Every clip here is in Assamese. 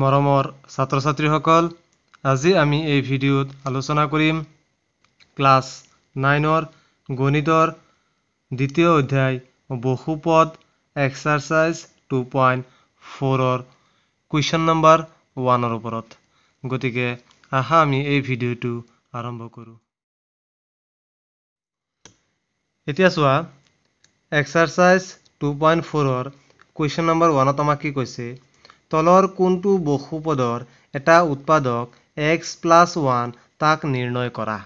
মৰমৰ ছাত্ৰ ছাত্ৰীসকল আজি আমি এই ভিডিঅ'ত আলোচনা কৰিম ক্লাছ নাইনৰ গণিতৰ দ্বিতীয় অধ্যায় বহুপদ এক্সাৰচাইজ টু পইণ্ট ফ'ৰৰ কুৱেশ্যন নম্বৰ ওৱানৰ ওপৰত গতিকে আহা আমি এই ভিডিঅ'টো আৰম্ভ কৰোঁ এতিয়া চোৱা এক্সাৰচাইজ টু পইণ্ট ফ'ৰৰ কুৱেশ্যন নম্বৰ ওৱানত আমাক কি কৈছে তলৰ কোনটো বসুপদৰ এটা উৎপাদক এক্স প্লাছ ওৱান তাক নিৰ্ণয় কৰা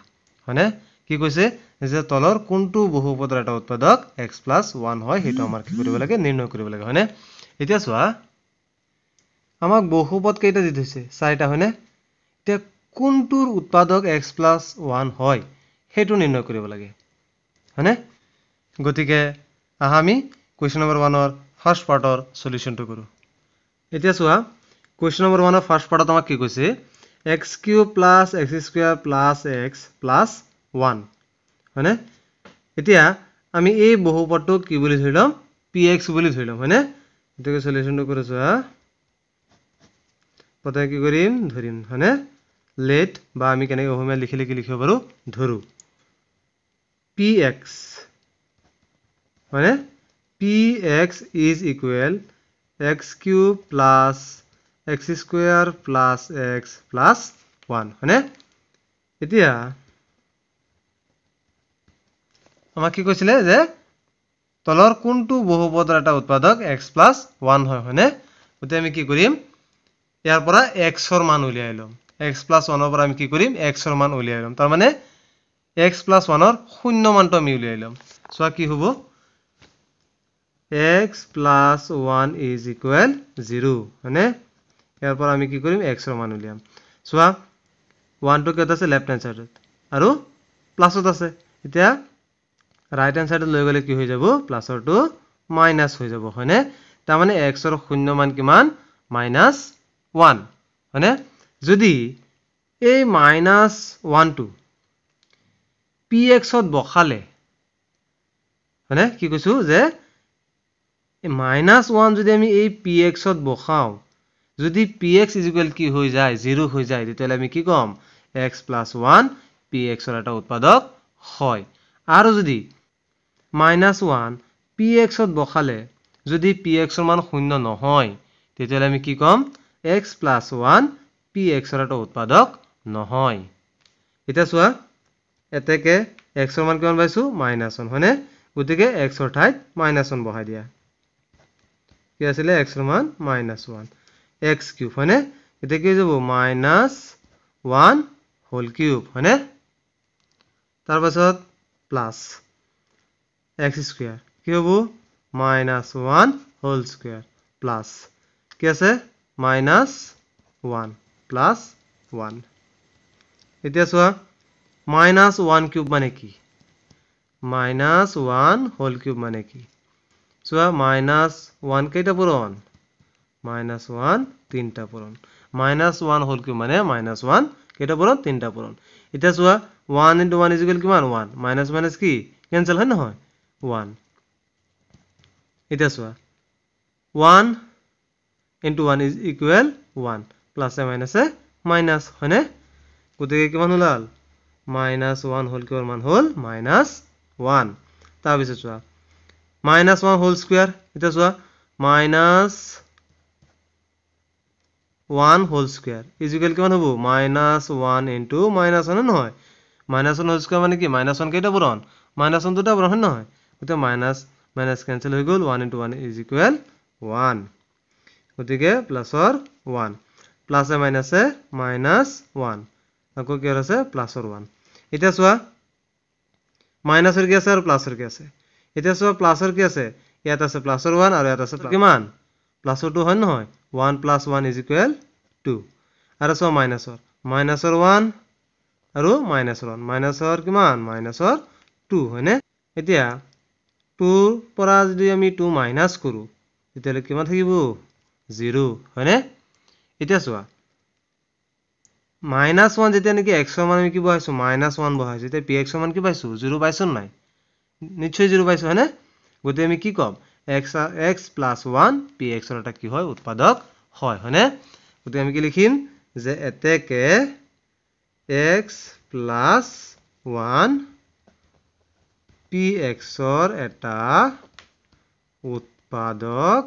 হয়নে কি কৈছে যে তলৰ কোনটো বহুপদৰ এটা উৎপাদক এক্স প্লাছ ওৱান হয় সেইটো আমাৰ কি কৰিব লাগে নিৰ্ণয় কৰিব লাগে হয়নে এতিয়া চোৱা আমাক বহুপদ কেইটা দি থৈছে চাৰিটা হয়নে এতিয়া কোনটোৰ উৎপাদক এক্স প্লাছ ওৱান হয় সেইটো নিৰ্ণয় কৰিব লাগে হয়নে গতিকে আহা আমি কুৱেশ্যন নম্বৰ ওৱানৰ ফাৰ্ষ্ট পাৰ্টৰ চলিউশ্যনটো কৰোঁ এতিয়া চোৱা কুৱেশ্যন নম্বৰ ওৱানৰ ফাৰ্ষ্ট পাৰ্টত আমাক কি কৈছে x cube plus x square plus x plus one হয়নে এতিয়া আমি এই বহুপদটোক কি বুলি ধৰি ল'ম পি এক্স বুলি ধৰি ল'ম হয়নে গতিকে চলিউশ্যনটো কৰি চোৱা প্ৰথমে কি কৰিম ধৰিম হয়নে লেট বা আমি কেনেকৈ অসমীয়া লিখি কি লিখিব পাৰোঁ ধৰোঁ পি এক্স হয়নে P x is equal x cube plus x square plus x plus one হয়নে এতিয়া আমাক কি কৈছিলে যে তলৰ কোনটো বহুপদৰ এটা উৎপাদক এক্স প্লাছ ওৱান হয় হয়নে গতিকে আমি কি কৰিম ইয়াৰ পৰা এক্সৰ মান উলিয়াই ল'ম এক্স প্লাছ ওৱানৰ পৰা আমি কি কৰিম এক্সৰ মান উলিয়াই ল'ম তাৰমানে এক্স প্লাছ ওৱানৰ শূন্য মানটো আমি উলিয়াই ল'ম চোৱা কি হ'ব x plus 1 is equal 0 মানে ইয়াৰ পৰা আমি কি কৰিম x ৰ মান উলিয়াম সোৱা 1 টো কেতা আছে left hand side আৰু plus ত আছে এতিয়া right hand side লৈ গলে কি হৈ যাব plus ৰ টো minus হৈ যাব হয়নে তাৰ মানে x ৰ শূন্য মান কিমান minus 1 মানে যদি এই minus 1 টো px ত বখালে মানে কি কৈছো যে মাইনাছ ওৱান যদি আমি এই পি এক্সত বসাওঁ যদি পি এক্স ইজিকুৱেল কি হৈ যায় জিৰ' হৈ যায় তেতিয়াহ'লে আমি কি ক'ম এক্স প্লাছ ওৱান পি এক্সৰ এটা উৎপাদক হয় আৰু যদি মাইনাছ ওৱান পি এক্সত বসালে যদি পি এক্সৰ মান শূন্য নহয় তেতিয়াহ'লে আমি কি ক'ম এক্স প্লাছ ওৱান পি এক্সৰ এটা উৎপাদক নহয় এতিয়া চোৱা এতেকে এক্সৰ মান কিমান পাইছোঁ মাইনাছ ওৱান হয়নে গতিকে এক্সৰ ঠাইত মাইনাছ ওৱান বহাই দিয়া কি আছেলে x এর মান -1 x কিউব হনে এতে কি যাব -1 হোল কিউব হনে তারপরত প্লাস x স্কয়ার কি হবো -1 হোল স্কয়ার প্লাস কি আছে -1 + 1 এতিয়া সোয়া -1 কিউব মানে কি -1 হোল কিউব মানে কি চোৱা মাইনাছ ওৱান কেইটা পূৰণ মাইনাছ ওৱান তিনিটা পূৰণ মাইনাছ ওৱান হ'ল কি মানে মাইনাছ ওৱান কেইটা পূৰণ তিনিটা পূৰণ এতিয়া চোৱা ওৱান ইণ্টু ওৱান ইজিকেল কিমান ওৱান মাইনাছ মাইনাছ কি কেঞ্চেল হয় নহয় ওৱান এতিয়া চোৱা one into one is equal one প্লাছে মাইনাছে মাইনাছ হয়নে গতিকে কিমান ওলাল মাইনাছ ওৱান হ'ল কিমান হ'ল মাইনাছ ওৱান তাৰপিছত চোৱা মাইনাছ ওৱান হোল স্কুৱেৰ এতিয়া চোৱা minus one whole square is equal কিমান হ'ব মাইনাছ ওৱান ইনটু মাইনাছ ওৱানে নহয় মাইনাছ ওৱান হোল স্কুৱেৰ মানে কি মাইনাছ ওৱান কেইটা বৰণ মাইনাছ ওৱান দুটা বৰণ হয় নহয় গতিকে মাইনাছ মাইনাছ কেঞ্চেল হৈ গ'ল one into one is equal one গতিকে প্লাছৰ ওৱান প্লাছে মাইনাছে মাইনাছ ওৱান আকৌ কিহৰ আছে প্লাছৰ ওৱান এতিয়া চোৱা মাইনাছৰ কি আছে আৰু প্লাছৰ কি আছে এতিয়া চোৱা প্লাছৰ কি আছে ইয়াত আছে প্লাছৰ ওৱান আৰু ইয়াত আছে কিমান প্লাছৰ টু হয় নহয় one plus one is equal two আৰু চোৱা মাইনাছৰ মাইনাছৰ ওৱান আৰু মাইনাছৰ ওৱান মাইনাছৰ কিমান মাইনাছৰ টু হয়নে এতিয়া টুৰ পৰা যদি আমি টু মাইনাছ কৰোঁ তেতিয়াহ'লে কিমান থাকিব জিৰ' হয়নে এতিয়া চোৱা মাইনাছ ওৱান যেতিয়া নেকি এক্সৰ মান আমি কি বহাইছোঁ মাইনাছ ওৱান বহাইছোঁ এতিয়া পি এক্সৰ মান কি পাইছোঁ জিৰ' পাইছোঁ নাই নিশ্চয় জিৰ' পাইছো হয়নে গতিকে আমি কি ক'ম x x plus one P এক্সৰ এটা কি হয় উৎপাদক হয় হয়নে গতিকে আমি কি লিখিম যে এতেকে এক্স প্লাছ ওৱান পি এক্সৰ এটা উৎপাদক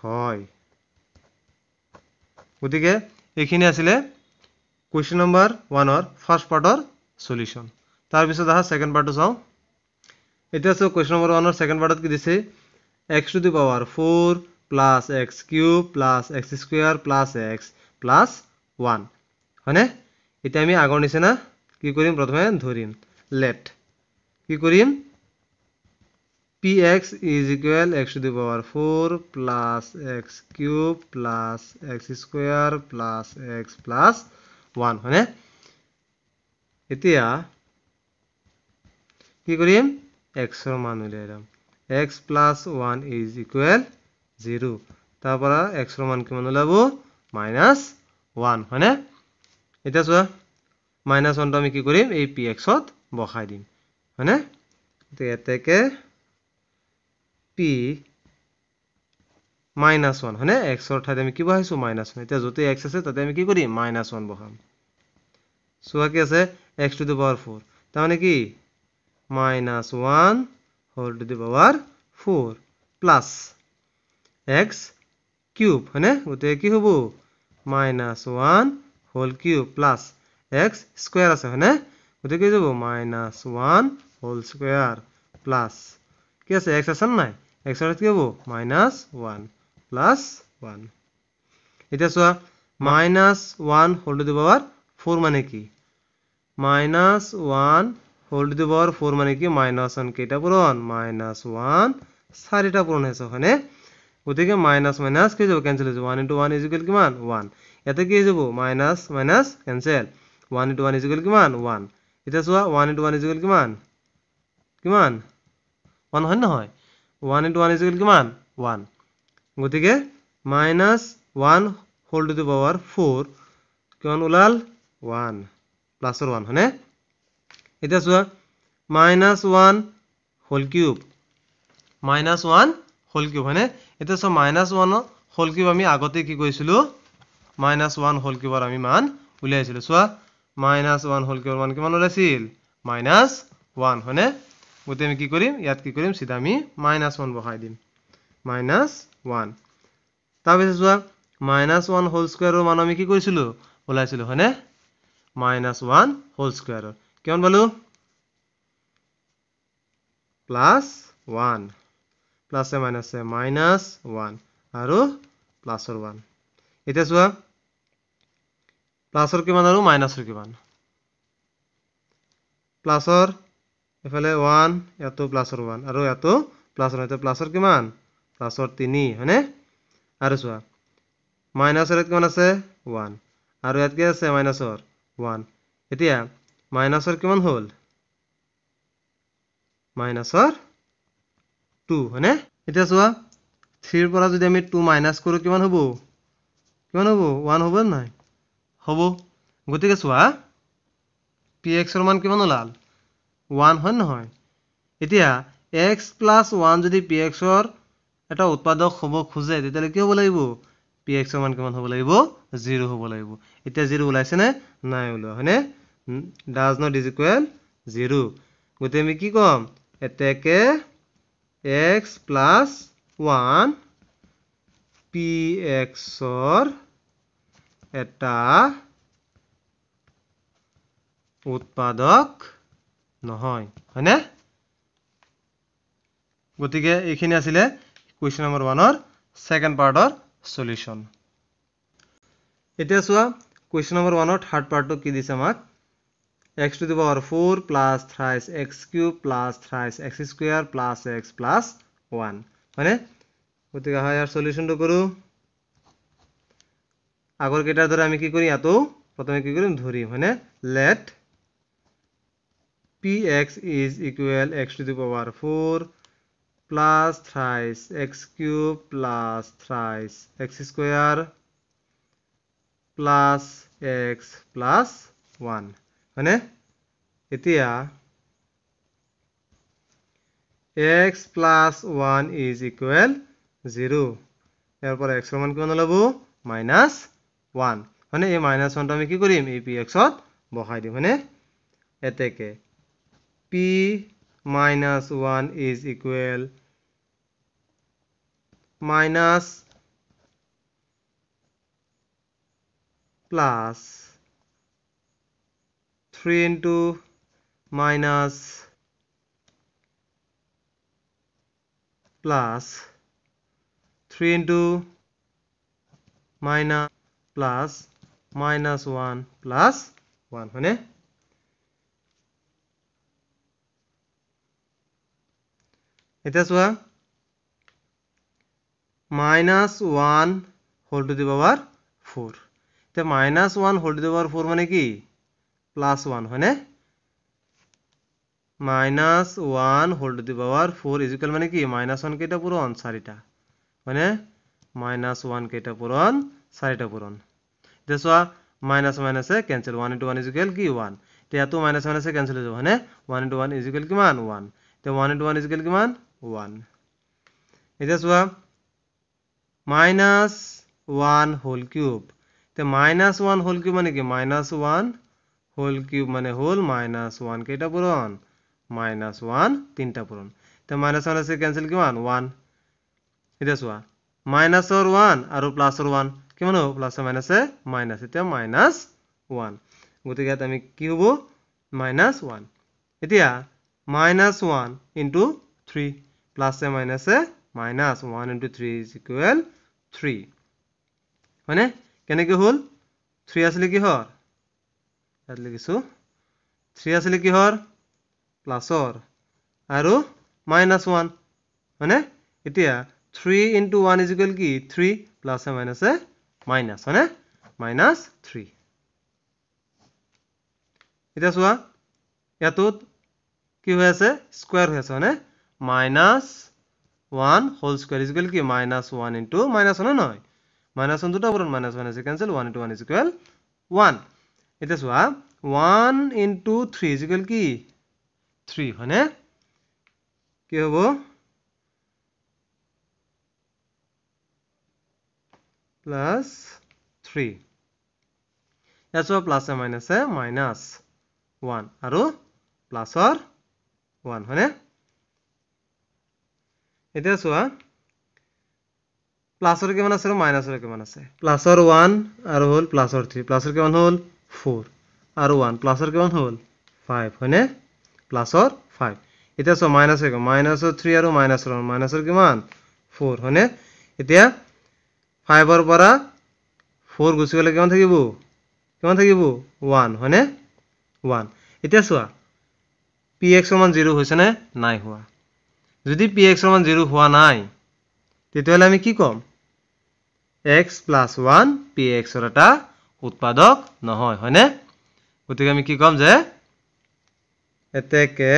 হয় গতিকে এইখিনি আছিলে কুৱেশ্যন নম্বৰ ওৱানৰ ফাৰ্ষ্ট পাৰ্টৰ চলিউশ্যন তাৰপিছত আহা ছেকেণ্ড পাৰ্টটো চাওঁ এতিয়া চাওক কুৱেশ্যন নম্বৰ ওৱানৰ ছেকেণ্ড পাৰ্টত কি দিছে x to the power four plus x cube plus x square plus x plus one হয়নে এতিয়া আমি আগৰ নিচিনা কি কৰিম প্ৰথমে ধৰিম লেট কি কৰিম P x is equal x to the power four plus x cube plus x square plus x plus one হয়নে এতিয়া কি কৰিম এক্স মান উলিয়াই লম x plus one is equal equal তাৰ পৰা এক্স মান কিমান ওলাব মাইনাছ ওৱান হয়নে এতিয়া চোৱা মাইনাছ ওৱানটো আমি কি কৰিম এই পি এক্সত বসাই দিম হয় এতেকে পি মাইনাছ ওৱান হয়নে এক্সৰ ঠাইত আমি কি বহাইছো মাইনাছ ওৱান এতিয়া য'তে এক্স আছে তাতে আমি কি কৰিম মাইনাছ ওৱান বহাম চোৱা কি আছে x to the power four তাৰমানে কি minus 1 whole to the power 4 plus x cube হয়নে গোটেই কি হ'ব minus one whole cube plus x square আছে হয়নে গোটেই কি যাব minus one whole square plus কি আছে এক্স আছে নাই এক্সৰ কি হ'ব মাইনাছ ওৱান প্লাছ ওৱান এতিয়া চোৱা minus one whole to the power four মানে কি minus one whole to the power four মানে কি মাইনাস ওয়ান কেটা পূরণ মাইনাস ওয়ান চারিটা পূরণ হয়েছে ওখানে গতি মাইনাস মাইনাস কে যাব ক্যানসেল হয়ে যাব ওয়ান ইন্টু ওয়ান ইজুকেল কি মান ওয়ান এতে কি যাব minus minus cancel one into one is equal কি মান ওয়ান এটা চোয়া ওয়ান ইন্টু ওয়ান ইজুকেল কি মান কি মান ওয়ান হয় নহয় ওয়ান ইন্টু ওয়ান ইজুকেল কি মান ওয়ান গতি minus one whole to the power এতিয়া চোৱা minus one whole cube minus one whole cube হয়নে এতিয়া চোৱা মাইনাছ ওৱানৰ হোল কিউব আমি আগতে কি কৰিছিলোঁ মাইনাছ ওৱান হোল কিউবৰ আমি মান উলিয়াইছিলোঁ চোৱা মাইনাছ ওৱান হোল কিউবৰ মান কিমান ওলাইছিল মাইনাছ ওৱান হয়নে গতিকে আমি কি কৰিম ইয়াত কি কৰিম চিধা আমি মাইনাছ ওৱান বহাই দিম মাইনাছ ওৱান তাৰপিছত চোৱা মাইনাছ ওৱান হোল স্কুৱেৰৰ মান আমি কি কৰিছিলোঁ ওলাইছিলোঁ হয়নে মাইনাছ ওৱান হোল স্কুৱেৰৰ কিমান পালো প্লাছ ওৱান প্লাস এ মাইনাছ ওৱান আৰু প্লাছৰ ওৱান এতিয়া চোৱা প্লাছৰ কিমান আৰু মাইনাছৰ কিমান প্লাছৰ মাইনাস কি মান প্লাস এফালে ওয়ান এত প্লাস ওয়ান আৰ প্লাছৰ প্লাস ওয়ান প্লাস হয়নে আৰু চোৱা মাইনাছৰ ইয়াত কিমান আছে ওৱান আৰু ইয়াত কি আছে মাইনাছৰ ওৱান এতিয়া মাইনাছৰ কিমান হ'ল মাইনাছৰ টু হয়নে এতিয়া চোৱা থ্ৰীৰ পৰা যদি আমি টু মাইনাছ কৰোঁ কিমান হ'ব কিমান হ'ব ওৱান হ'ব নাই হ'ব গতিকে চোৱা পি এক্সৰ মান কিমান ওলাল ওৱান হয় নহয় এতিয়া এক্স প্লাছ ওৱান যদি পি এক্সৰ এটা উৎপাদক হ'ব খোজে তেতিয়াহ'লে কি হ'ব লাগিব পি এক্সৰ মান কিমান হ'ব লাগিব জিৰ' হ'ব লাগিব এতিয়া জিৰ' ওলাইছেনে নাই ওলোৱা হয়নে does not is equal zero গতিকে আমি কি ক'ম এতেকে এক্স প্লাছ ওৱান পি এক্সৰ এটা উৎপাদক নহয় হয়নে গতিকে এইখিনি আছিলে কুৱেশ্যন নম্বৰ ওৱানৰ ছেকেণ্ড পাৰ্টৰ চলিউশ্যন এতিয়া চোৱা কুৱেশ্যন নম্বৰ ওৱানৰ থাৰ্ড পাৰ্টটো কি দিছে আমাক x to power four plus thrice x cube plus thrice x square plus x plus one হয়নে গতিকে হয় ইয়াৰ চলিউশ্যনটো কৰোঁ আগৰ কেইটাৰ দৰে আমি কি কৰিম ইয়াতো প্ৰথমে কি কৰিম ধৰিম হয়নে let P x is equal x to the power four plus thrice x cube plus thrice x square plus x plus one হয়নে এতিয়া x plus one is equal zero' ইয়াৰ পৰা এক্সৰ মান কিমান ওলাব মাইনাছ ওৱান হয়নে এই মাইনাছ ওৱানটো আমি কি কৰিম এই পি এক্সত বহাই দিম হয়নে এতেকে P minus one is equal minus plus 3 into minus plus 3 into minus plus minus 1 plus 1 মানে এতিয়া চোৱা minus one whole to the power four এতিয়া minus one whole to the power four মানে কি প্লাছ ওৱান হয়নে minus one whole to the power four is equal মানে কি মাইনাছ ওৱান কেইটা পূৰণ চাৰিটা হয়নে মাইনাছ ওৱান কেইটা পূৰণ চাৰিটা পূৰণ এতিয়া চোৱা মাইনাছ মাইনাছে cancel one into one is equal কি ওৱান এতিয়াতো মাইনাছ মাইনাছে কেঞ্চেল হৈ যাব হয়নে ওৱান ইণ্টু ওৱান ইজিকুৱেল কিমান ওৱান এতিয়া ওৱান ইণ্টু ওৱান ইজিকুৱেল কিমান ওৱান এতিয়া চোৱা মাইনাছ ওৱান হোল কিউব এতিয়া মাইনাছ ওৱান হোল কিউব মানে কি মাইনাছ ওৱান হোল কিউব মানে হ'ল মাইনাছ ওৱান কেইটা পূৰণ মাইনাস ওয়ান তিনটা পূৰণ তো মাইনাস ওয়ান আছে ক্যান্সেল কি ওয়ান ওয়ান চোৱা মাইনাছৰ ওৱান আৰু প্লাছৰ ওৱান কিমান হ'ব প্লাছ মানে প্লাস মাইনাস মাইনাস এটা মাইনাস ওয়ান গতি আমি কি হব মাইনাছ ওৱান এতিয়া minus one into three plus minus minus one into three is equal three মানে কেনেকে হল থ্ৰী আছিলে কিহৰ ইয়াত লিখিছোঁ থ্ৰী আছিলে কিহৰ প্লাছৰ আৰু মাইনাছ ওৱান হয়নে এতিয়া থ্ৰী ইণ্টু ওৱান ইজিকুৱেল কি থ্ৰী প্লাছে মাইনাছে মাইনাছ হয়নে মাইনাছ থ্ৰী এতিয়া চোৱা ইয়াতোত কি হৈ আছে স্কুৱাৰ হৈ আছে হয়নে minus one whole square is equal কি মাইনাছ ওৱান ইণ্টু মাইনাছ ওৱানে নহয় মাইনাছ ওৱান দুটা পুৰণ মাইনাছ ওৱান আছে cancel one into one is equal one এতিয়া চোৱা ওৱান ইনটু থ্ৰী ইজিকেল কি থ্ৰী হয়নে কি হ'ব প্লাছ থ্ৰী ইয়াত চোৱা প্লাছে মাইনাছে মাইনাছ ওৱান আৰু প্লাছৰ ওৱান হয়নে এতিয়া চোৱা প্লাছৰ কিমান আছে আৰু মাইনাছৰ কিমান আছে প্লাছৰ ওৱান আৰু হ'ল প্লাছৰ থ্ৰী প্লাছৰ কিমান হ'ল ফ'ৰ আৰু ওৱান প্লাছৰ কিমান হ'ল ফাইভ হয়নে প্লাছৰ ফাইভ এতিয়া চোৱা মাইনাছে হ'ব মাইনাসৰ 3 আৰু মাইনাছৰ 1 মাইনাসৰ কিমান ফ'ৰ হয়নে এতিয়া ফাইভৰ পৰা ফ'ৰ গুচি গলে কিমান থাকিব কিমান থাকিব ওৱান হয়নে ওৱান এতিয়া সো px সমান জিৰ' হৈছেনে নাই হোৱা যদি px সমান জিৰ' হোৱা নাই তেতিয়াহ'লে আমি কি কম এক্স প্লাছ ওৱান পি এক্সৰ এটা উৎপাদক নহয় হয়নে গতিকে আমি কি ক'ম যে এতেকে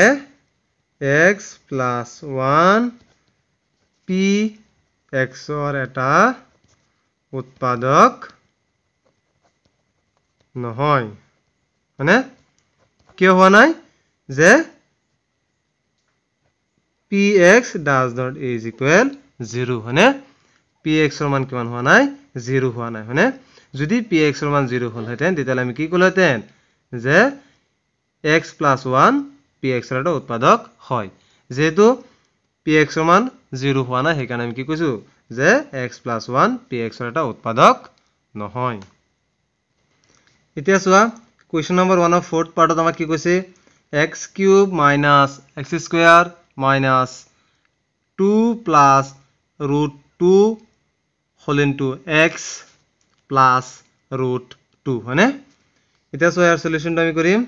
এক্স প্লাছ ওৱান পি এক্সৰ এটা উৎপাদক নহয় হয়নে কিয় হোৱা নাই যে P x does not is equal zero' হয়নে পি এক্সৰ মান কিমান হোৱা নাই জিৰ' হোৱা নাই হয়নে যদি পি এক্সৰ মান জিৰ' হ'লহেঁতেন তেতিয়াহ'লে আমি কি ক'লোহেঁতেন যে এক্স প্লাছ ওৱান পি এক্সৰ এটা উৎপাদক হয় যিহেতু পি এক্সৰ মান জিৰ' হোৱা নাই সেইকাৰণে আমি কি কৈছোঁ যে এক্স প্লাছ ওৱান পি এক্সৰ এটা উৎপাদক নহয় এতিয়া চোৱা কুৱেশ্যন নম্বৰ ওৱানৰ ফৰ্থ পাৰ্টত আমাক কি কৈছে x cube minus x square minus two plus root two হ'ল into x plus root 2 হয়নে এটা স্কয়ার সলিউশনটো আমি করিম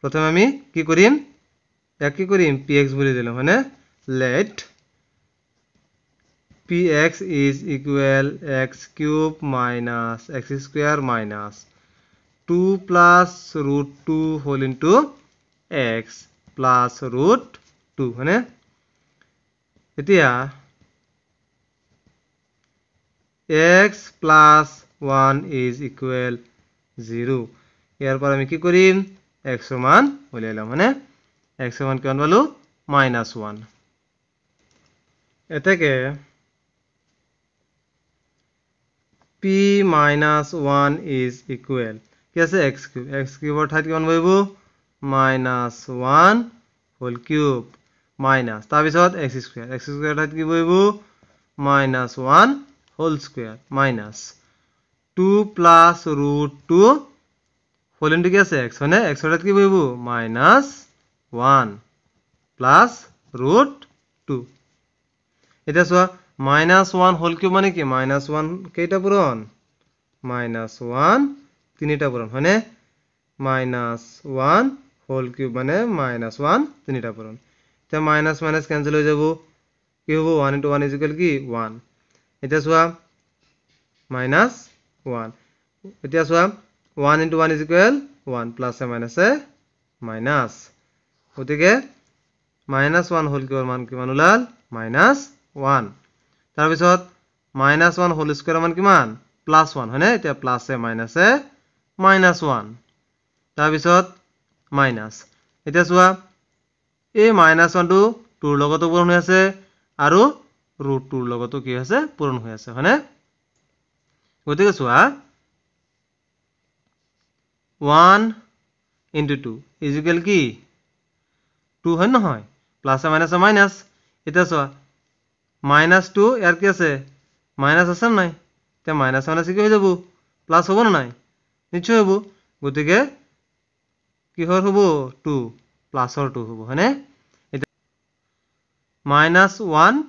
প্রথমে আমি কি করিম ইয়া কি করিম px বলি দিলো মানে let px is equal x cube minus x square minus 2 plus root 2 whole into x plus root 2 মানে এতিয়া x plus 1 is equal 0 ইয়াৰ পৰা আমি কি কৰিম x ৰ মান উলিয়াই লম হনে x ৰ মান কিমান পালো -1 এতেকে p -1 is equal কি আছে x কিউব x কিউবৰ ঠাইত কিমান বহিব -1 হোল কিউব তাৰ পিছত x স্কোয়াৰ x স্কোয়াৰ ঠাইত কি বহিব -1 whole square minus two plus root two whole into कि एक्स मैंने एक्स कि बहुत minus one plus root two इतना चुना माइनास वान होल क्यूब मानी कि माइनास वान कईटा पूरण माइनास वान ता पूरण है माइनास वान होल क्यूब मानने माइनास वान ता पूरण माइनास माइनास कैंसल हो जा हम वान इंटू वान इजिकल कि वान এতিয়া চোৱা মাইনাছ ওৱান এতিয়া চোৱা one into one is equal one প্লাছে মাইনাছে মাইনাছ গতিকে মাইনাছ ওৱান হ'ল কিয় মান কিমান ওলাল মাইনাছ ওৱান তাৰপিছত মাইনাছ ওৱান হ'ল স্কুৱেৰ মান কিমান প্লাছ ওৱান হয়নে এতিয়া প্লাছ প্লাছে মাইনাছে মাইনাছ ওৱান তাৰপিছত মাইনাছ এতিয়া চোৱা এই মাইনাছ ওৱানটো টুৰ লগতো পূৰণ হৈ আছে আৰু ৰোড টুৰ লগতো কি আছে পূৰণ হৈ আছে হয়নে গতিকে চোৱা ওৱান ইণ্টু টু ইজিকেল কি টু হয় নহয় প্লাছ মাইনাছ মাইনাছ এতিয়া চোৱা মাইনাছ টু ইয়াৰ কি আছে মাইনাছ আছে নাই এতিয়া মাইনাছ মাইনাছ কি হৈ যাব প্লাছ হ'ব নে নাই নিশ্চয় হ'ব গতিকে কিহৰ হ'ব টু প্লাছৰ টু হ'ব হয়নে এতিয়া মাইনাছ ওৱান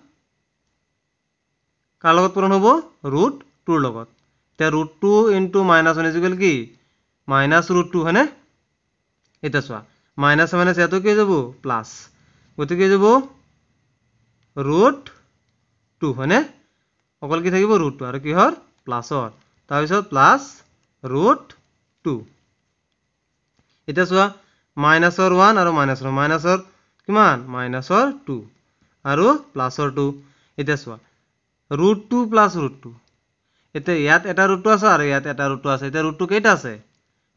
কাৰ লগত পূৰণ হ'ব ৰুট টুৰ লগত এতিয়া root two into minus one is equal কি মাইনাছ ৰুট টু হয়নে এতিয়া চোৱা মাইনাছ মাইনাছ ইয়াতো কি যাব প্লাছ গতিকে কি যাব ৰুট টু হয়নে অকল কি থাকিব ৰুট টু আৰু কিহৰ প্লাছৰ তাৰপিছত প্লাছ ৰুট টু এতিয়া চোৱা মাইনাছৰ ওৱান আৰু মাইনাছৰ মাইনাছৰ কিমান মাইনাছৰ টু আৰু প্লাছৰ টু এতিয়া চোৱা root two plus root two এতিয়া ইয়াত এটা ৰুটটো আছে আৰু ইয়াত এটা ৰুটটো আছে এতিয়া ৰুটটো কেইটা আছে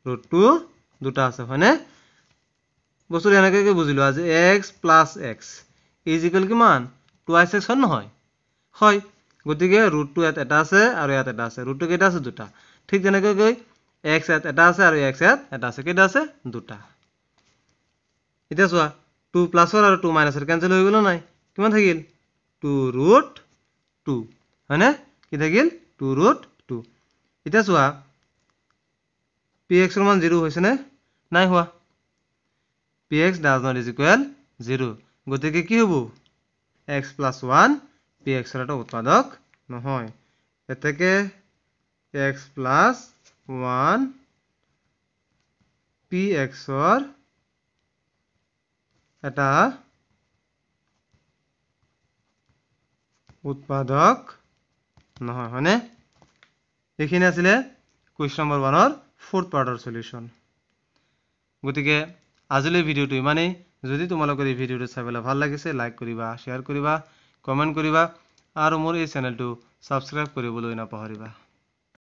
ৰুটটো দুটা আছে হয়নে বস্তুটো এনেকৈ বুজি লোৱা যে x plus x is equal কিমান টুৱাইছ এক্স হয় নহয় হয় গতিকে ৰুটটো ইয়াত এটা আছে আৰু ইয়াত এটা আছে ৰুটটো কেইটা আছে দুটা ঠিক তেনেকৈ এক্স ইয়াত এটা আছে আৰু এক্স ইয়াত এটা আছে কেইটা আছে দুটা এতিয়া চোৱা টু প্লাছৰ আৰু টু মাইনাছৰ কেঞ্চেল হৈ গ'ল নাই কিমান থাকিল টু ৰুট টু হয়নে কি থাকিল টু ৰুট টু এতিয়া চোৱা পি এক্সৰ মান জিৰ' হৈছেনে নাই হোৱা P x does not is equal zero' গতিকে কি হ'ব এক্স প্লাছ ওৱান পি এক্সৰ এটা উৎপাদক নহয় এতেকে এক্স প্লাছ ওৱান পি এক্সৰ এটা উৎপাদক নহয় হয়নে এইখিনি আছিলে কুৱেশ্যন নম্বৰ ওৱানৰ ফৰ্থ পাৰ্টৰ চলিউশ্যন গতিকে আজিলৈ ভিডিঅ'টো ইমানেই যদি তোমালোকৰ এই ভিডিঅ'টো চাই পেলাই ভাল লাগিছে লাইক কৰিবা শ্বেয়াৰ কৰিবা কমেণ্ট কৰিবা আৰু মোৰ এই চেনেলটো ছাবস্ক্ৰাইব কৰিবলৈ নাপাহৰিবা